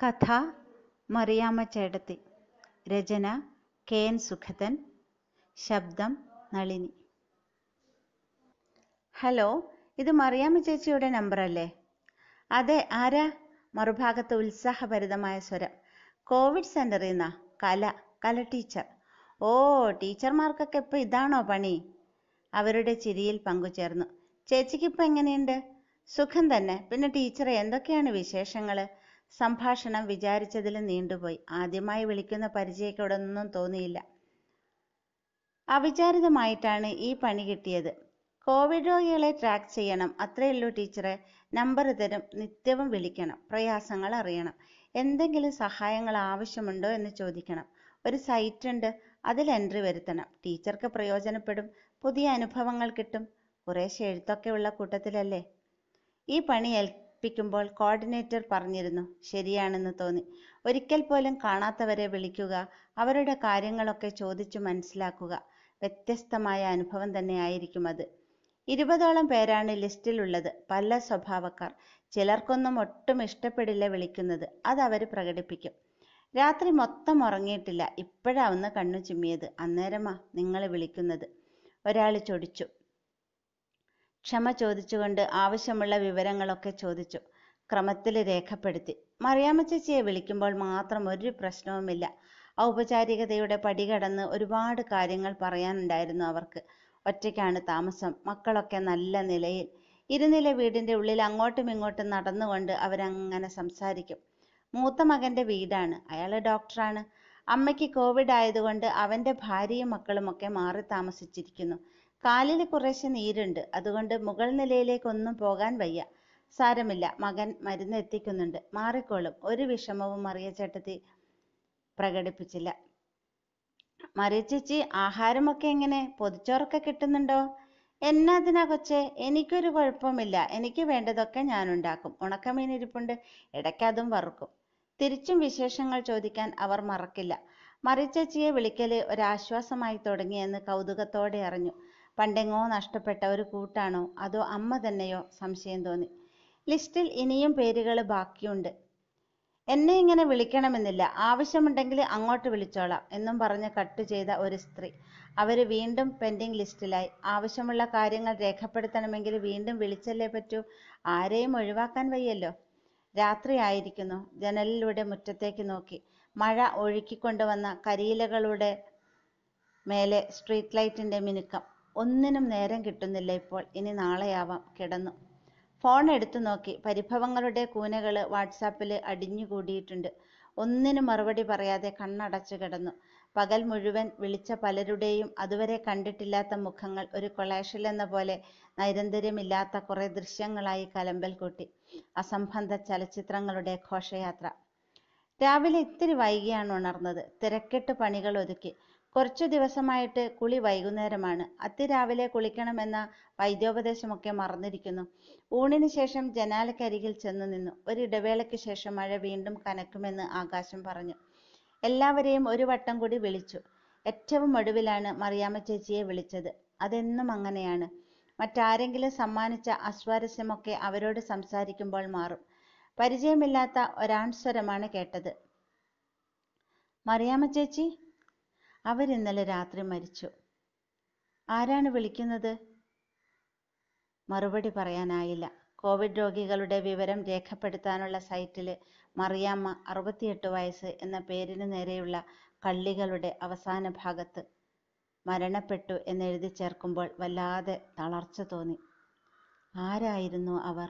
കഥ മറിയാമ്മ ചേടത്തി രചന കെ എൻ സുഖതൻ ശബ്ദം നളിനി ഹലോ ഇത് മറിയാമ്മ ചേച്ചിയുടെ നമ്പർ അല്ലേ അതെ ആരാ മറുഭാഗത്ത് ഉത്സാഹഭരിതമായ സ്വരം കോവിഡ് സെന്ററിൽ നിന്നാ കല കല ടീച്ചർ ഓ ടീച്ചർമാർക്കൊക്കെ ഇപ്പോൾ ഇതാണോ പണി അവരുടെ ചിരിയിൽ പങ്കുചേർന്നു ചേച്ചിക്കിപ്പോൾ എങ്ങനെയുണ്ട് സുഖം തന്നെ പിന്നെ ടീച്ചറെ എന്തൊക്കെയാണ് വിശേഷങ്ങൾ സംഭാഷണം വിചാരിച്ചതിലും നീണ്ടുപോയി ആദ്യമായി വിളിക്കുന്ന പരിചയക്കേടൊന്നും തോന്നിയില്ല അവിചാരിതമായിട്ടാണ് ഈ പണി കിട്ടിയത് കോവിഡ് രോഗികളെ ട്രാക്ക് ചെയ്യണം അത്രയല്ലോ ടീച്ചറെ നമ്പർ തരും നിത്യവും വിളിക്കണം പ്രയാസങ്ങൾ അറിയണം എന്തെങ്കിലും സഹായങ്ങൾ ആവശ്യമുണ്ടോ എന്ന് ചോദിക്കണം ഒരു സൈറ്റ് ഉണ്ട് അതിൽ എൻട്രി വരുത്തണം ടീച്ചർക്ക് പ്രയോജനപ്പെടും പുതിയ അനുഭവങ്ങൾ കിട്ടും കുറേശ്ശെ എഴുത്തൊക്കെ ഉള്ള കൂട്ടത്തിലല്ലേ ഈ പണി ഉറപ്പിക്കുമ്പോൾ കോർഡിനേറ്റർ പറഞ്ഞിരുന്നു ശരിയാണെന്ന് തോന്നി ഒരിക്കൽ പോലും കാണാത്തവരെ വിളിക്കുക അവരുടെ കാര്യങ്ങളൊക്കെ ചോദിച്ചു മനസ്സിലാക്കുക വ്യത്യസ്തമായ അനുഭവം തന്നെയായിരിക്കും അത് ഇരുപതോളം പേരാണ് ലിസ്റ്റിലുള്ളത് പല സ്വഭാവക്കാർ ചിലർക്കൊന്നും ഒട്ടും ഇഷ്ടപ്പെടില്ല വിളിക്കുന്നത് അത് അവർ പ്രകടിപ്പിക്കും രാത്രി മൊത്തം ഉറങ്ങിയിട്ടില്ല ഇപ്പോഴാ കണ്ണു ചിമ്മിയത് അന്നേരമാ നിങ്ങൾ വിളിക്കുന്നത് ഒരാൾ ചൊടിച്ചു ക്ഷമ ചോദിച്ചുകൊണ്ട് ആവശ്യമുള്ള വിവരങ്ങളൊക്കെ ചോദിച്ചു ക്രമത്തിൽ രേഖപ്പെടുത്തി മറിയാമ്മ ചേച്ചിയെ വിളിക്കുമ്പോൾ മാത്രം ഒരു പ്രശ്നവുമില്ല ഔപചാരികതയുടെ പടികടന്ന് ഒരുപാട് കാര്യങ്ങൾ പറയാനുണ്ടായിരുന്നു അവർക്ക് ഒറ്റയ്ക്കാണ് താമസം മക്കളൊക്കെ നല്ല നിലയിൽ ഇരുനില വീടിന്റെ ഉള്ളിൽ അങ്ങോട്ടും ഇങ്ങോട്ടും നടന്നുകൊണ്ട് അവരങ്ങനെ സംസാരിക്കും മൂത്ത മകന്റെ വീടാണ് അയാൾ ഡോക്ടറാണ് അമ്മയ്ക്ക് കോവിഡ് ആയതുകൊണ്ട് അവന്റെ ഭാര്യയും മക്കളും ഒക്കെ മാറി താമസിച്ചിരിക്കുന്നു കാലിൽ കുറേശ്ശെ നീരുണ്ട് അതുകൊണ്ട് മുകൾ നിലയിലേക്കൊന്നും പോകാൻ വയ്യ സാരമില്ല മകൻ മരുന്ന് എത്തിക്കുന്നുണ്ട് മാറിക്കോളും ഒരു വിഷമവും മറിയ ചേട്ടത്തി പ്രകടിപ്പിച്ചില്ല മറിയ ആഹാരമൊക്കെ എങ്ങനെ പൊതിച്ചോറൊക്കെ കിട്ടുന്നുണ്ടോ എന്നതിനാ കൊച്ചേ എനിക്കൊരു കുഴപ്പമില്ല എനിക്ക് വേണ്ടതൊക്കെ ഞാൻ ഉണ്ടാക്കും ഉണക്കമീൻ ഇരിപ്പുണ്ട് ഇടയ്ക്കതും വറുക്കും തിരിച്ചും വിശേഷങ്ങൾ ചോദിക്കാൻ അവർ മറക്കില്ല മറിച്ചേച്ചിയെ വിളിക്കല് ഒരാശ്വാസമായി തുടങ്ങിയെന്ന് കൗതുകത്തോടെ അറിഞ്ഞു പണ്ടെങ്ങോ നഷ്ടപ്പെട്ട ഒരു കൂട്ടാണോ അതോ അമ്മ തന്നെയോ സംശയം തോന്നി ലിസ്റ്റിൽ ഇനിയും പേരുകൾ ബാക്കിയുണ്ട് എന്നെ ഇങ്ങനെ വിളിക്കണമെന്നില്ല ആവശ്യമുണ്ടെങ്കിൽ അങ്ങോട്ട് വിളിച്ചോളാം എന്നും പറഞ്ഞ് കട്ട് ചെയ്ത ഒരു സ്ത്രീ അവർ വീണ്ടും പെൻഡിങ് ലിസ്റ്റിലായി ആവശ്യമുള്ള കാര്യങ്ങൾ രേഖപ്പെടുത്തണമെങ്കിൽ വീണ്ടും വിളിച്ചല്ലേ പറ്റൂ ആരെയും ഒഴിവാക്കാൻ വയ്യല്ലോ രാത്രിയായിരിക്കുന്നു ജനലിലൂടെ മുറ്റത്തേക്ക് നോക്കി മഴ ഒഴുക്കിക്കൊണ്ടുവന്ന കരിയിലകളുടെ മേലെ സ്ട്രീറ്റ് ലൈറ്റിന്റെ മിനുക്കം ഒന്നിനും നേരം കിട്ടുന്നില്ല ഇപ്പോൾ ഇനി നാളെയാവാം കിടന്നു ഫോൺ എടുത്തു നോക്കി പരിഭവങ്ങളുടെ കൂനകൾ വാട്സാപ്പിൽ അടിഞ്ഞുകൂടിയിട്ടുണ്ട് ഒന്നിനും മറുപടി പറയാതെ കണ്ണടച്ചു കിടന്നു പകൽ മുഴുവൻ വിളിച്ച പലരുടെയും അതുവരെ കണ്ടിട്ടില്ലാത്ത മുഖങ്ങൾ ഒരു എന്ന പോലെ നൈരന്തര്യമില്ലാത്ത കുറേ ദൃശ്യങ്ങളായി കലമ്പൽ കൂട്ടി അസംബന്ധ ചലച്ചിത്രങ്ങളുടെ ഘോഷയാത്ര രാവിലെ ഇത്തിരി വൈകിയാണ് ഉണർന്നത് തിരക്കിട്ട് പണികൾ ഒതുക്കി കുറച്ചു ദിവസമായിട്ട് കുളി വൈകുന്നേരമാണ് അതിരാവിലെ കുളിക്കണമെന്ന വൈദ്യോപദേശമൊക്കെ മറന്നിരിക്കുന്നു ഊണിന് ശേഷം ജനാലക്കരികിൽ ചെന്നു നിന്നു ഒരിടവേളയ്ക്ക് ശേഷം മഴ വീണ്ടും കനക്കുമെന്ന് ആകാശം പറഞ്ഞു എല്ലാവരെയും ഒരു വട്ടം കൂടി വിളിച്ചു ഏറ്റവും ഒടുവിലാണ് മറിയാമ്മ ചേച്ചിയെ വിളിച്ചത് അതെന്നും അങ്ങനെയാണ് മറ്റാരെങ്കിലും സമ്മാനിച്ച അസ്വാരസ്യമൊക്കെ അവരോട് സംസാരിക്കുമ്പോൾ മാറും പരിചയമില്ലാത്ത ഒരാൺസ്വരമാണ് കേട്ടത് മറിയാമ്മ ചേച്ചി അവരിന്നലെ രാത്രി മരിച്ചു ആരാണ് വിളിക്കുന്നത് മറുപടി പറയാനായില്ല കോവിഡ് രോഗികളുടെ വിവരം രേഖപ്പെടുത്താനുള്ള സൈറ്റിൽ മറിയാമ്മ അറുപത്തിയെട്ട് വയസ്സ് എന്ന പേരിന് നേരെയുള്ള കള്ളികളുടെ അവസാന ഭാഗത്ത് മരണപ്പെട്ടു എന്നെഴുതി ചേർക്കുമ്പോൾ വല്ലാതെ തളർച്ച തോന്നി ആരായിരുന്നു അവർ